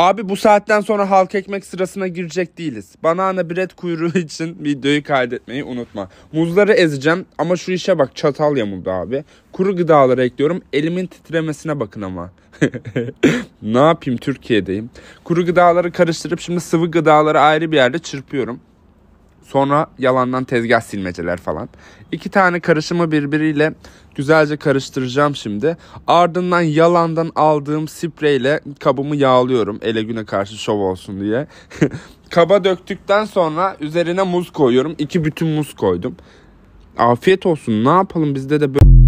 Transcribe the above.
Abi bu saatten sonra halk ekmek sırasına girecek değiliz. Bana ana bread kuyruğu için videoyu kaydetmeyi unutma. Muzları ezeceğim ama şu işe bak çatal yamuldu abi. Kuru gıdaları ekliyorum. Elimin titremesine bakın ama. ne yapayım Türkiye'deyim. Kuru gıdaları karıştırıp şimdi sıvı gıdaları ayrı bir yerde çırpıyorum. Sonra yalandan tezgah silmeceler falan. İki tane karışımı birbiriyle güzelce karıştıracağım şimdi. Ardından yalandan aldığım spreyle kabımı yağlıyorum. Ele güne karşı şov olsun diye. Kaba döktükten sonra üzerine muz koyuyorum. İki bütün muz koydum. Afiyet olsun. Ne yapalım bizde de böyle...